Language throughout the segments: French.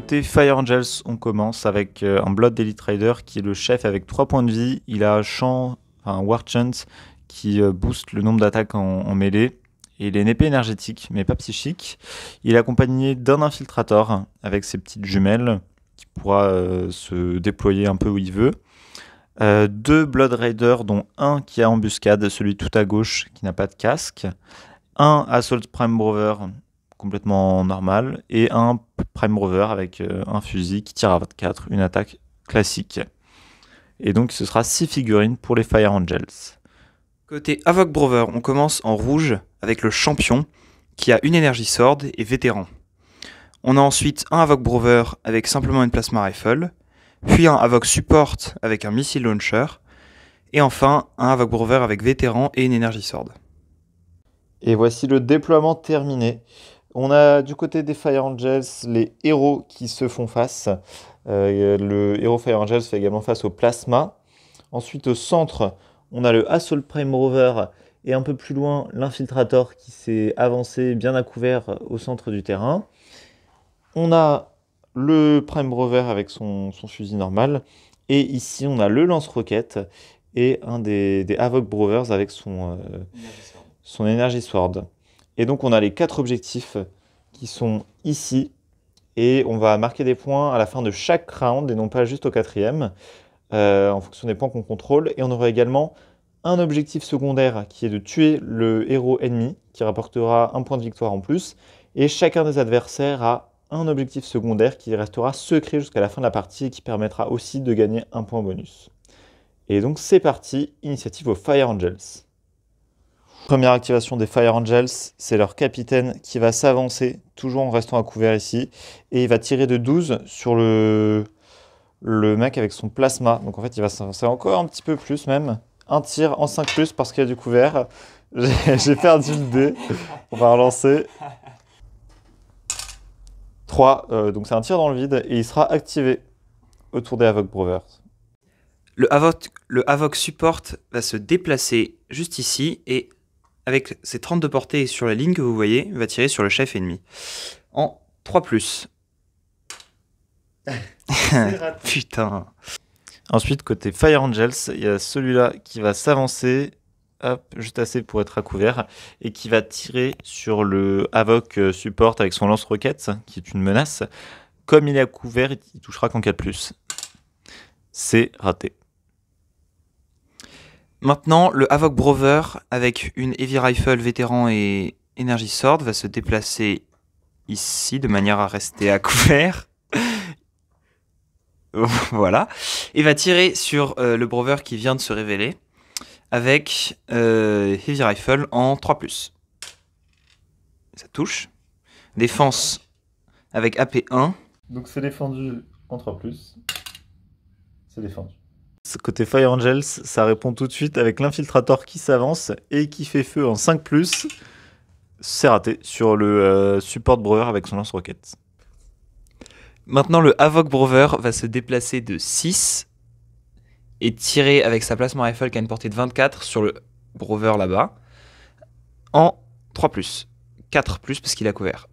Côté Fire Angels, on commence avec euh, un Blood Elite Rider qui est le chef avec 3 points de vie. Il a un champ, un War qui euh, booste le nombre d'attaques en, mêlée. Et il est une épée énergétique, mais pas psychique. Il est accompagné d'un infiltrator avec ses petites jumelles qui pourra euh, se déployer un peu où il veut. deux Blood Raiders, dont un qui a embuscade, celui tout à gauche qui n'a pas de casque. Un Assault Prime Brover complètement normal, et un Prime Rover avec euh, un fusil qui tire à 24, une attaque classique. Et donc ce sera 6 figurines pour les Fire Angels. Côté Avoc Brover, on commence en rouge avec le champion qui a une énergie sword et vétéran. On a ensuite un Avoc Brover avec simplement une plasma rifle, puis un Avoc Support avec un missile launcher, et enfin un Avoc Brover avec vétéran et une énergie sword. Et voici le déploiement terminé. On a du côté des Fire Angels les héros qui se font face. Euh, le héros Fire Angels fait également face au Plasma. Ensuite, au centre, on a le Assault Prime Rover et un peu plus loin, l'Infiltrator qui s'est avancé bien à couvert au centre du terrain. On a le Prime Rover avec son, fusil normal. Et ici, on a le lance-roquette et un des, Havoc Brothers avec son, euh, son Energy Sword. Et donc on a les quatre objectifs qui sont ici. Et on va marquer des points à la fin de chaque round et non pas juste au quatrième, euh, en fonction des points qu'on contrôle. Et on aura également un objectif secondaire qui est de tuer le héros ennemi, qui rapportera un point de victoire en plus. Et chacun des adversaires a un objectif secondaire qui restera secret jusqu'à la fin de la partie et qui permettra aussi de gagner un point bonus. Et donc c'est parti, initiative aux Fire Angels. Première activation des Fire Angels, c'est leur capitaine qui va s'avancer, toujours en restant à couvert ici, et il va tirer de 12 sur le, le mec avec son plasma. Donc en fait, il va s'avancer encore un petit peu plus même. Un tir en 5 plus parce qu'il y a du couvert. J'ai perdu le dé. On va relancer. 3, euh, donc c'est un tir dans le vide, et il sera activé autour des Havoc Brothers. Le Havoc, le Support va se déplacer juste ici et avec ses 32 portées sur la ligne que vous voyez, va tirer sur le chef ennemi. En 3 ⁇ Putain. Ensuite, côté Fire Angels, il y a celui-là qui va s'avancer, hop, juste assez pour être à couvert, et qui va tirer sur le Havoc euh, Support avec son lance-roquette, qui est une menace. Comme il est à couvert, il touchera qu'en 4 ⁇ C'est raté. Maintenant, le Havoc Brover avec une Heavy Rifle vétéran et Energy Sword va se déplacer ici de manière à rester à couvert. voilà. Et va tirer sur euh, le Brover qui vient de se révéler avec euh, Heavy Rifle en 3 ⁇ Ça touche. Défense avec AP1. Donc c'est défendu en 3 ⁇ C'est défendu. Côté Fire Angels, ça répond tout de suite avec l'infiltrator qui s'avance et qui fait feu en 5 ⁇ C'est raté sur le euh, support Brewer avec son lance-roquette. Maintenant, le Havoc Brover va se déplacer de 6 et tirer avec sa placement rifle qui a une portée de 24 sur le Brover là-bas en 3 ⁇ 4 ⁇ parce qu'il a couvert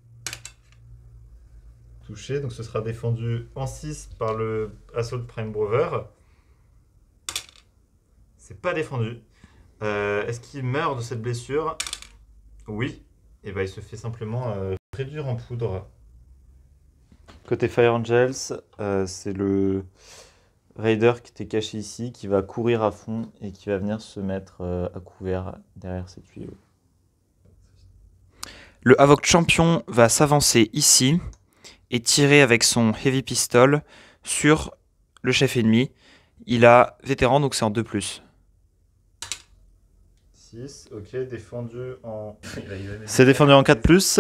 touché. Donc ce sera défendu en 6 par le Assault Prime Brover c'est pas défendu. Euh, est-ce qu'il meurt de cette blessure Oui. Et eh bah, ben, il se fait simplement euh, réduire en poudre. Côté Fire Angels, euh, c'est le Raider qui était caché ici, qui va courir à fond et qui va venir se mettre à couvert derrière ces tuyaux. Le Havoc Champion va s'avancer ici et tirer avec son Heavy Pistol sur le chef ennemi. Il a vétéran, donc c'est en 2+. Ok, défendu en. c'est défendu en 4 plus.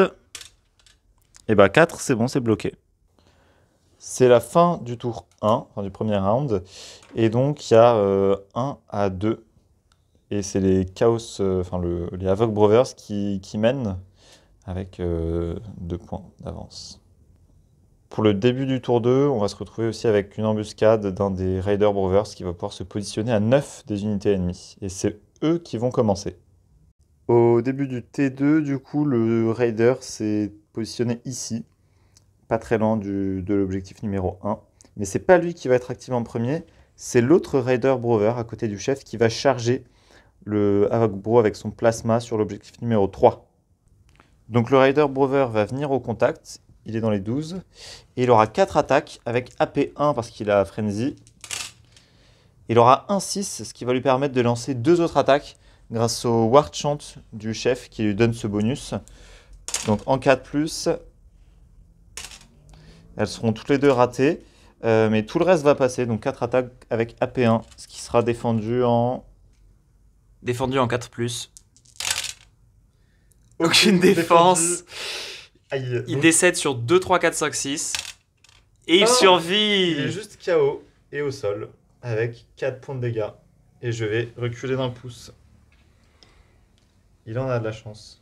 Et bah 4, c'est bon, c'est bloqué. C'est la fin du tour 1, du premier round. Et donc il y a 1 euh, à 2. Et c'est les Chaos, euh, enfin les Havoc Brothers qui, mènent avec 2 euh, points d'avance. Pour le début du tour 2, on va se retrouver aussi avec une embuscade d'un des Raider Brothers qui va pouvoir se positionner à 9 des unités ennemies. Et c'est eux qui vont commencer. Au début du T2, du coup, le raider s'est positionné ici, pas très loin du, de l'objectif numéro 1. Mais c'est pas lui qui va être actif en premier, c'est l'autre raider Brover à côté du chef qui va charger le bro avec son plasma sur l'objectif numéro 3. Donc le Raider Brover va venir au contact, il est dans les 12, et il aura 4 attaques avec AP1 parce qu'il a Frenzy, il aura un 6, ce qui va lui permettre de lancer deux autres attaques grâce au War Chant du chef qui lui donne ce bonus. Donc en 4+, elles seront toutes les deux ratées, euh, mais tout le reste va passer, donc 4 attaques avec AP1, ce qui sera défendu en... Défendu en 4+. Aucune, défense. Il décède sur 2, 3, 4, 5, 6. Et il ah, survit Il est juste KO et au sol avec 4 points de dégâts. Et je vais reculer d'un pouce. Il en a de la chance.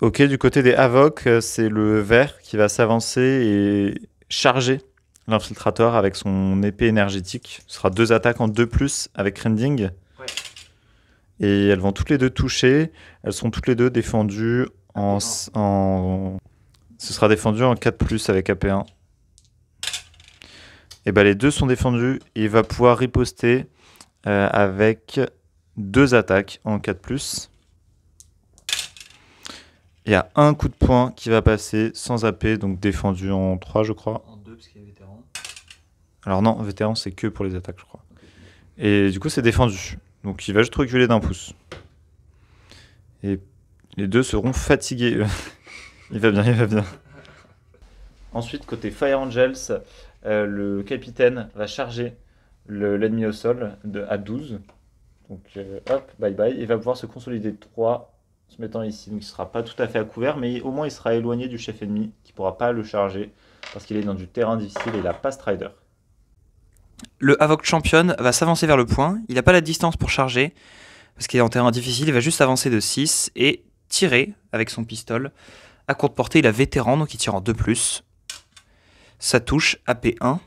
Ok, du côté des Havoc, euh, c'est le vert qui va s'avancer et charger l'infiltrateur avec son épée énergétique. Ce sera deux attaques en 2 plus avec Rending. Et elles vont toutes les deux toucher. Elles sont toutes les deux défendues en. Ce sera défendu en 4 plus avec AP1. Et eh ben les deux sont défendus. Il va pouvoir riposter euh, avec deux attaques en 4 plus. Il y a un coup de poing qui va passer sans AP, donc défendu en 3, je crois. En 2, parce qu'il y vétéran. Alors non, vétéran, c'est que pour les attaques, je crois. Et du coup, c'est défendu. Donc il va juste reculer d'un pouce. Et les deux seront fatigués. il va bien, il va bien. Ensuite, côté Fire Angels, euh, le capitaine va charger l'ennemi au sol de, à 12. Donc euh, hop, bye bye. Il va pouvoir se consolider 3 en se mettant ici. Donc il ne sera pas tout à fait à couvert, mais au moins il sera éloigné du chef ennemi qui ne pourra pas le charger parce qu'il est dans du terrain difficile et il n'a pas Strider. Le Havoc Champion va s'avancer vers le point. Il n'a pas la distance pour charger parce qu'il est en terrain difficile. Il va juste avancer de 6 et tirer avec son pistolet. À courte portée, il a vétéran, donc il tire en 2+. Ça touche AP1.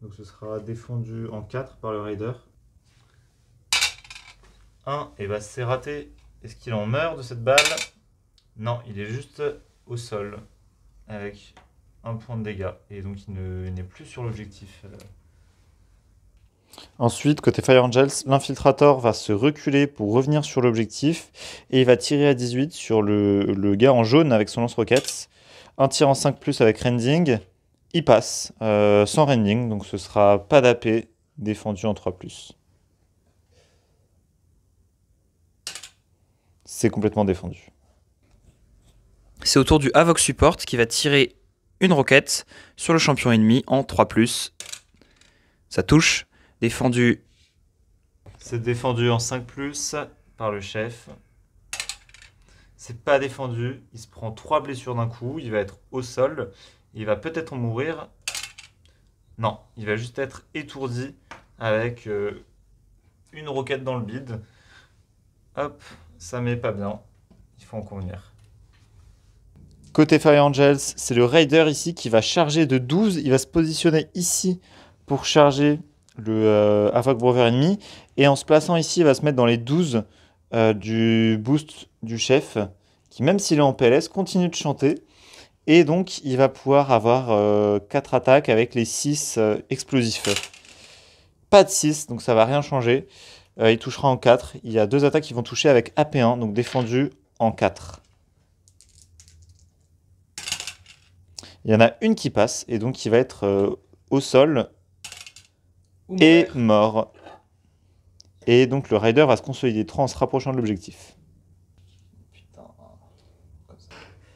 Donc ce sera défendu en 4 par le raider. 1, et bah c'est raté. Est-ce qu'il en meurt de cette balle Non, il est juste au sol avec un point de dégâts. Et donc il n'est plus sur l'objectif. Euh. Ensuite, côté Fire Angels, l'infiltrator va se reculer pour revenir sur l'objectif et il va tirer à 18 sur le, le gars en jaune avec son lance-roquettes. Un tir en 5 plus avec Rending il passe euh, sans rending, donc ce sera pas d'AP défendu en 3 ⁇ C'est complètement défendu. C'est autour du Avox Support qui va tirer une roquette sur le champion ennemi en 3 ⁇ Ça touche, défendu. C'est défendu en 5 ⁇ par le chef. C'est pas défendu, il se prend 3 blessures d'un coup, il va être au sol il va peut-être mourir. Non, il va juste être étourdi avec euh, une roquette dans le bide. Hop, ça met pas bien. Il faut en convenir. Côté Fire Angels, c'est le Raider ici qui va charger de 12. Il va se positionner ici pour charger le euh, Brother ennemi. Et en se plaçant ici, il va se mettre dans les 12 euh, du boost du chef, qui même s'il est en PLS, continue de chanter. Et donc, il va pouvoir avoir 4 euh, attaques avec les 6 euh, explosifs. Pas de 6, donc ça va rien changer. Euh, il touchera en 4. Il y a 2 attaques qui vont toucher avec AP1, donc défendu en 4. Il y en a une qui passe, et donc il va être au sol et mort. Et donc le rider va se consolider 3 en se rapprochant de l'objectif.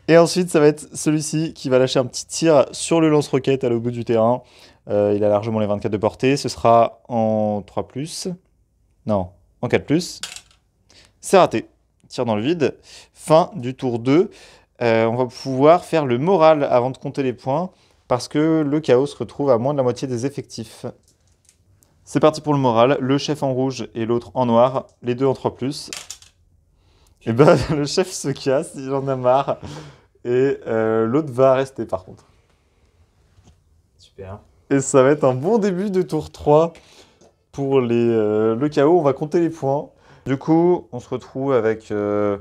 Et ensuite, ça va être celui-ci qui va lâcher un petit tir sur le lance-roquette à l'autre bout du terrain. Euh, il a largement les 24 de portée. Ce sera en 3 ⁇ Non, en 4 ⁇ C'est raté. Tir dans le vide. Fin du tour 2. Euh, on va pouvoir faire le moral avant de compter les points parce que le chaos se retrouve à moins de la moitié des effectifs. C'est parti pour le moral. Le chef en rouge et l'autre en noir. Les deux en 3 ⁇ et eh ben le chef se casse, il en a marre. Et euh, l'autre va rester par contre. Super. Et ça va être un bon début de tour 3 pour les, euh, le chaos. On va compter les points. Du coup, on se retrouve avec euh,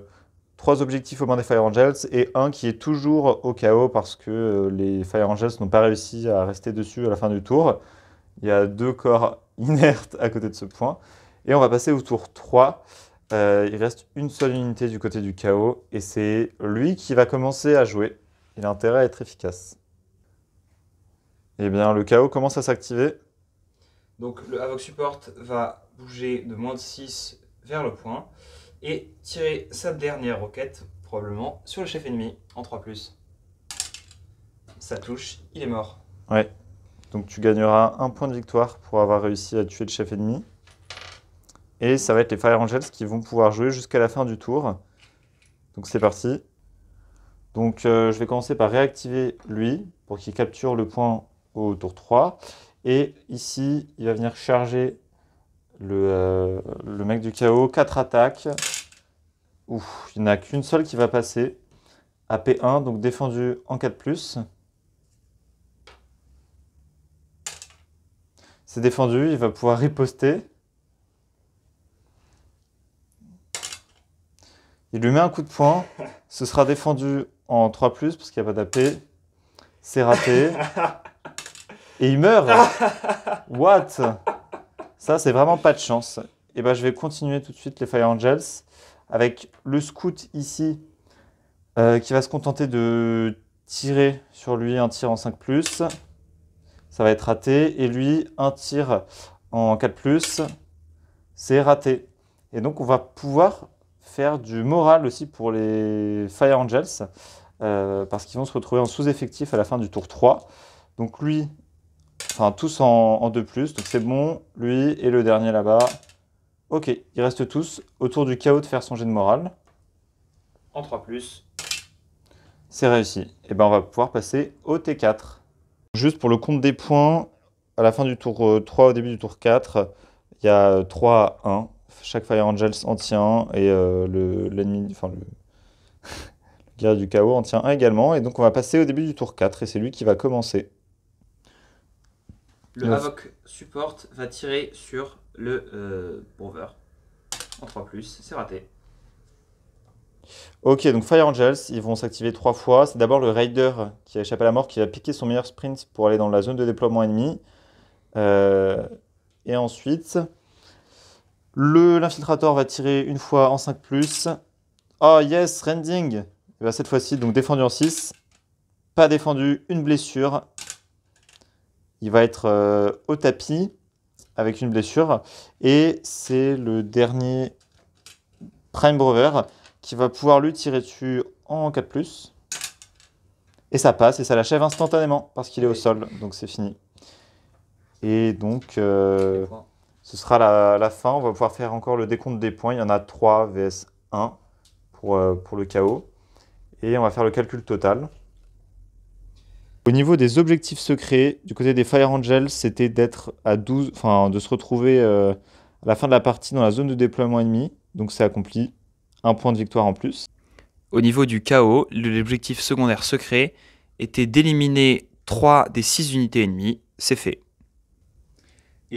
trois objectifs au mains des Fire Angels et un qui est toujours au chaos parce que les Fire Angels n'ont pas réussi à rester dessus à la fin du tour. Il y a deux corps inertes à côté de ce point. Et on va passer au tour 3. Euh, il reste une seule unité du côté du chaos et c'est lui qui va commencer à jouer. Il a intérêt à être efficace. Et eh bien, le chaos commence à s'activer. Donc le Havoc Support va bouger de moins de 6 vers le point et tirer sa dernière roquette, probablement, sur le chef ennemi en 3 ⁇ Ça touche, il est mort. Ouais. Donc tu gagneras un point de victoire pour avoir réussi à tuer le chef ennemi. Et ça va être les Fire Angels qui vont pouvoir jouer jusqu'à la fin du tour. Donc c'est parti. Donc euh, je vais commencer par réactiver lui pour qu'il capture le point au tour 3. Et ici, il va venir charger le, euh, mec du chaos. 4 attaques. Ouf, il n'y en a qu'une seule qui va passer. AP1, donc défendu en 4+. C'est défendu, il va pouvoir riposter. Il lui met un coup de poing. Ce sera défendu en 3 plus parce qu'il n'y a pas d'AP. C'est raté. Et il meurt. What Ça, c'est vraiment pas de chance. Et eh ben, je vais continuer tout de suite les Fire Angels avec le scout ici euh, qui va se contenter de tirer sur lui un tir en 5 plus. Ça va être raté. Et lui, un tir en 4 plus. C'est raté. Et donc, on va pouvoir faire du moral aussi pour les Fire Angels, euh, parce qu'ils vont se retrouver en sous-effectif à la fin du tour 3. Donc lui, enfin tous en, en 2 plus, donc c'est bon, lui et le dernier là-bas. Ok, il reste tous autour du chaos de faire son jet de morale. En 3 plus. C'est réussi. Et eh ben on va pouvoir passer au T4. Juste pour le compte des points, à la fin du tour 3, euh, au début du tour 4, il y a 3 à 1, chaque Fire Angels en tient et euh, l'ennemi, le, enfin le, guerrier du chaos en tient un également. Et donc on va passer au début du tour 4 et c'est lui qui va commencer. Le Havoc Support va tirer sur le euh, en 3, c'est raté. Ok, donc Fire Angels, ils vont s'activer trois fois. C'est d'abord le Raider qui a échappé à la mort, qui va piquer son meilleur sprint pour aller dans la zone de déploiement ennemi. Euh, et ensuite, l'infiltrateur va tirer une fois en 5 ⁇ Oh yes, rending eh ben, cette fois-ci, donc défendu en 6. Pas défendu, une blessure. Il va être euh, au tapis avec une blessure. Et c'est le dernier Prime Brover qui va pouvoir lui tirer dessus en 4 ⁇ et ça passe et ça l'achève instantanément parce qu'il est au sol, donc c'est fini. Et donc... Euh, ce sera la, fin. On va pouvoir faire encore le décompte des points. Il y en a 3 vs 1 pour, euh, pour le chaos. Et on va faire le calcul total. Au niveau des objectifs secrets, du côté des Fire Angels, c'était d'être à 12, enfin de se retrouver euh, à la fin de la partie dans la zone de déploiement ennemie. Donc c'est accompli. Un point de victoire en plus. Au niveau du chaos, l'objectif secondaire secret était d'éliminer 3 des 6 unités ennemies. C'est fait.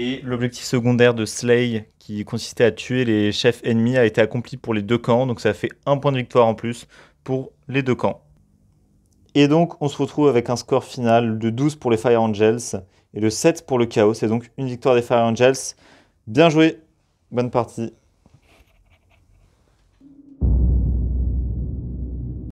Et l'objectif secondaire de Slay, qui consistait à tuer les chefs ennemis, a été accompli pour les deux camps, donc ça fait un point de victoire en plus pour les deux camps. Et donc on se retrouve avec un score final de 12 pour les Fire Angels et le 7 pour le Chaos, c'est donc une victoire des Fire Angels. Bien joué, bonne partie.